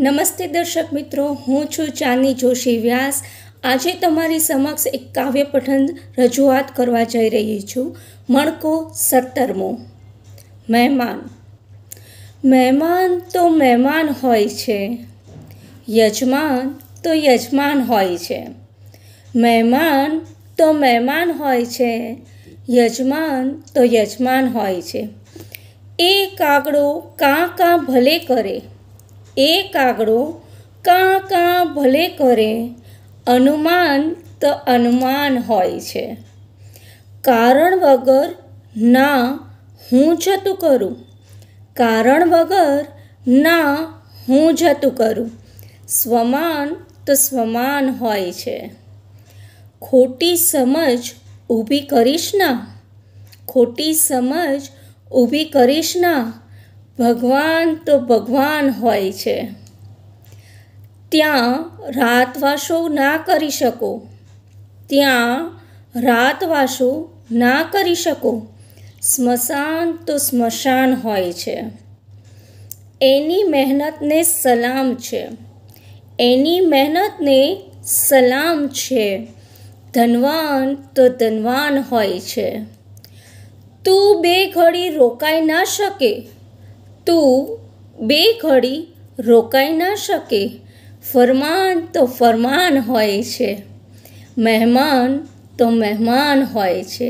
નમસ્તે દર્શક મિત્રો હું છું ચાંદની જોશી વ્યાસ આજે તમારી સમક્ષ એક કાવ્ય પઠન રજૂઆત કરવા જઈ રહી છું મણકો સત્તરમો મહેમાન મહેમાન તો મહેમાન હોય છે યજમાન તો યજમાન હોય છે મહેમાન તો મહેમાન હોય છે યજમાન તો યજમાન હોય છે એ કાગડો કાં કાં ભલે કરે એ કાગડો કાં કાં ભલે કરે અનુમાન તો અનુમાન હોય છે કારણ વગર ના હું જતું કરું કારણ વગર ના હું જતું કરું સ્વમાન તો સ્વમાન હોય છે ખોટી સમજ ઊભી કરીશ ના ખોટી સમજ ઊભી કરીશ ના ભગવાન તો ભગવાન હોય છે ત્યાં રાતવાસો ના કરી શકો ત્યાં રાતવાસો ના કરી શકો સ્મશાન તો સ્મશાન હોય છે એની મહેનતને સલામ છે એની મહેનતને સલામ છે ધનવાન તો ધનવાન હોય છે તું બે ઘડી રોકાઈ ના શકે તું બે ઘડી રોકાઈ ના શકે ફરમાન તો ફરમાન હોય છે મહેમાન તો મહેમાન હોય છે